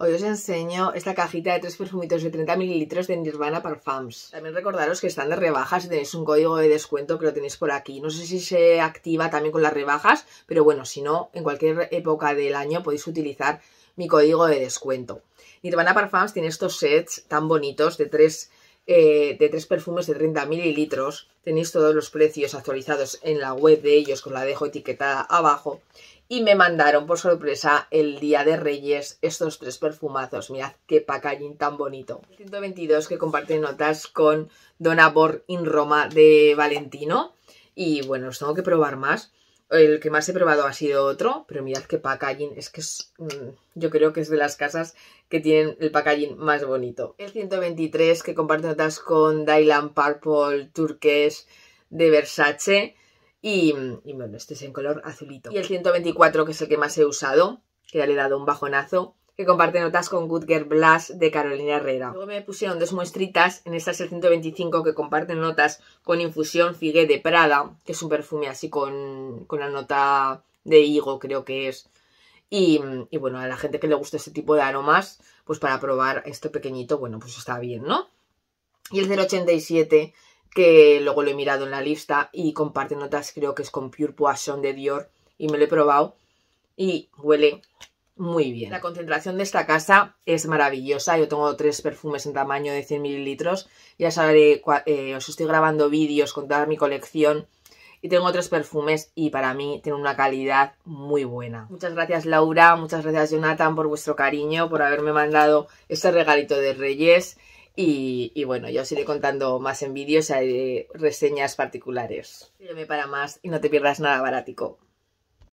Hoy os enseño esta cajita de tres perfumitos de 30 mililitros de Nirvana Parfums. También recordaros que están de rebajas y tenéis un código de descuento que lo tenéis por aquí. No sé si se activa también con las rebajas, pero bueno, si no, en cualquier época del año podéis utilizar mi código de descuento. Nirvana Parfums tiene estos sets tan bonitos de tres eh, de tres perfumes de 30 mililitros. Tenéis todos los precios actualizados en la web de ellos, que os la dejo etiquetada abajo. Y me mandaron por sorpresa el día de Reyes estos tres perfumazos. Mirad qué packaging tan bonito. 122 que comparte notas con Donna Bor in Roma de Valentino. Y bueno, os tengo que probar más. El que más he probado ha sido otro, pero mirad qué packaging. Es que es, mm, yo creo que es de las casas que tienen el packaging más bonito. El 123 que comparto notas con Dylan Purple Turqués de Versace. Y, y, bueno, este es en color azulito. Y el 124 que es el que más he usado, que ya le he dado un bajonazo que comparte notas con Good Girl Blush de Carolina Herrera. Luego me pusieron dos muestritas, en esta es el 125, que comparte notas con Infusión Figue de Prada, que es un perfume así con, la nota de higo, creo que es. Y, bueno, a la gente que le gusta este tipo de aromas, pues para probar esto pequeñito, bueno, pues está bien, ¿no? Y el 087, que luego lo he mirado en la lista y comparte notas, creo que es con Pure Poisson de Dior, y me lo he probado. Y huele muy bien. La concentración de esta casa es maravillosa. Yo tengo tres perfumes en tamaño de 100 mililitros. Ya sabré, eh, os estoy grabando vídeos con toda mi colección. Y tengo tres perfumes y para mí tienen una calidad muy buena. Muchas gracias Laura, muchas gracias Jonathan por vuestro cariño, por haberme mandado este regalito de Reyes. Y, bueno, ya os iré contando más en vídeos, hay reseñas particulares. Sígueme para más y no te pierdas nada barático.